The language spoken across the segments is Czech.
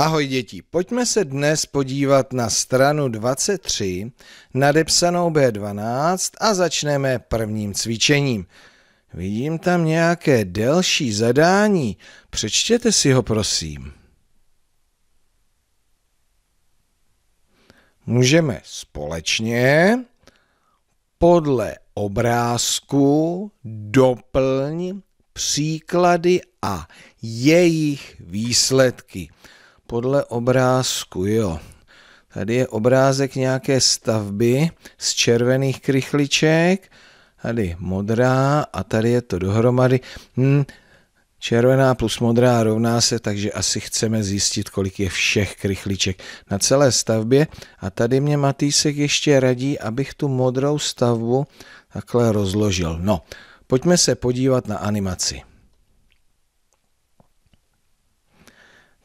Ahoj děti, pojďme se dnes podívat na stranu 23, nadepsanou B12 a začneme prvním cvičením. Vidím tam nějaké delší zadání, přečtěte si ho prosím. Můžeme společně podle obrázku doplň příklady a jejich výsledky podle obrázku, jo. Tady je obrázek nějaké stavby z červených krychliček, tady modrá a tady je to dohromady. Hm, červená plus modrá rovná se, takže asi chceme zjistit, kolik je všech krychliček na celé stavbě. A tady mě Matýsek ještě radí, abych tu modrou stavbu takhle rozložil. No, pojďme se podívat na animaci.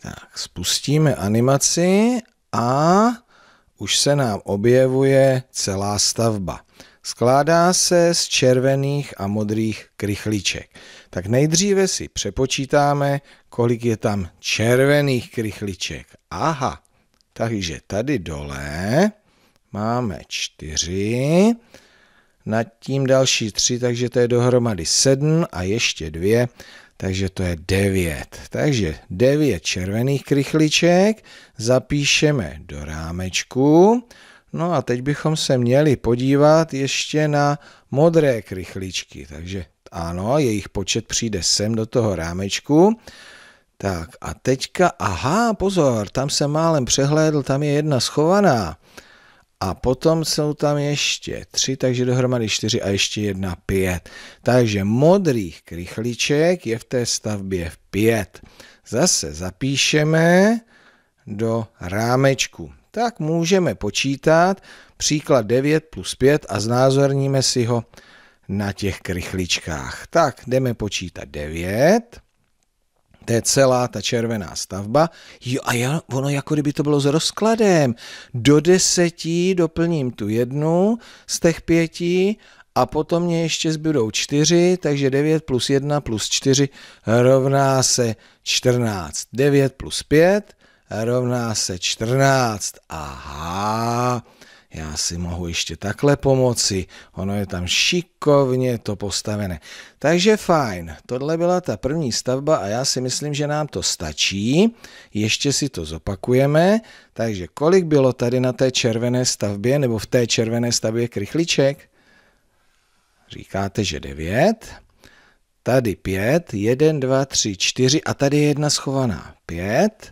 Tak, spustíme animaci a už se nám objevuje celá stavba. Skládá se z červených a modrých krychliček. Tak nejdříve si přepočítáme, kolik je tam červených krychliček. Aha, takže tady dole máme čtyři, nad tím další tři, takže to je dohromady sedm a ještě dvě takže to je 9. Takže 9 červených krychliček zapíšeme do rámečku. No a teď bychom se měli podívat ještě na modré krychličky. Takže ano, jejich počet přijde sem do toho rámečku. Tak a teďka, aha, pozor, tam jsem málem přehlédl, tam je jedna schovaná. A potom jsou tam ještě tři, takže dohromady čtyři a ještě jedna pět. Takže modrých krychliček je v té stavbě pět. Zase zapíšeme do rámečku. Tak můžeme počítat příklad 9 plus 5 a znázorníme si ho na těch krychličkách. Tak jdeme počítat 9. To je celá ta červená stavba. Jo, a já, ono jako kdyby to bylo s rozkladem. Do deseti doplním tu jednu z těch pěti a potom mě ještě zbydou čtyři, takže 9 plus 1 plus 4 rovná se 14. 9 plus 5 rovná se 14. Aha já si mohu ještě takhle pomoci, ono je tam šikovně to postavené. Takže fajn, tohle byla ta první stavba a já si myslím, že nám to stačí, ještě si to zopakujeme, takže kolik bylo tady na té červené stavbě, nebo v té červené stavbě krychliček? Říkáte, že 9, tady 5, 1, 2, 3, 4 a tady je jedna schovaná, 5,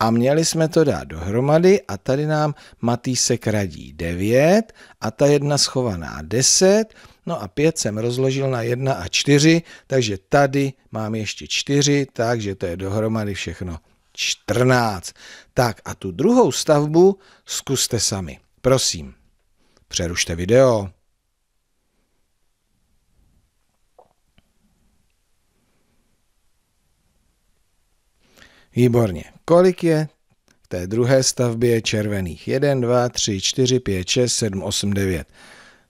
a měli jsme to dát dohromady a tady nám Matýsek radí 9 a ta jedna schovaná 10, no a 5 jsem rozložil na 1 a 4, takže tady mám ještě 4, takže to je dohromady všechno 14. Tak a tu druhou stavbu zkuste sami. Prosím, přerušte video. Výborně. Kolik je? V té druhé stavbě červených. 1, 2, 3, 4, 5, 6, 7, 8, 9.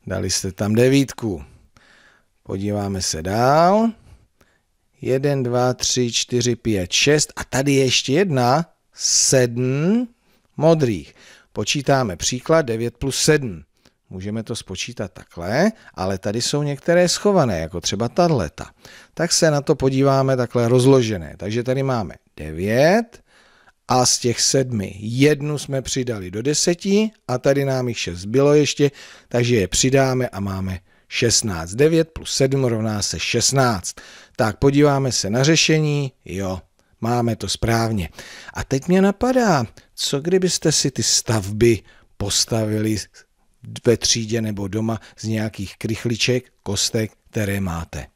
Dali jste tam devítku. Podíváme se dál. 1, 2, 3, 4, 5, 6. A tady ještě jedna. 7 modrých. Počítáme příklad 9 plus 7. Můžeme to spočítat takhle, ale tady jsou některé schované, jako třeba tato. Tak se na to podíváme takhle rozložené. Takže tady máme 9 a z těch sedmi jednu jsme přidali do deseti a tady nám jich šest bylo ještě, takže je přidáme a máme 16. 9 plus 7 rovná se 16. Tak podíváme se na řešení, jo, máme to správně. A teď mě napadá, co kdybyste si ty stavby postavili ve třídě nebo doma z nějakých krychliček, kostek, které máte.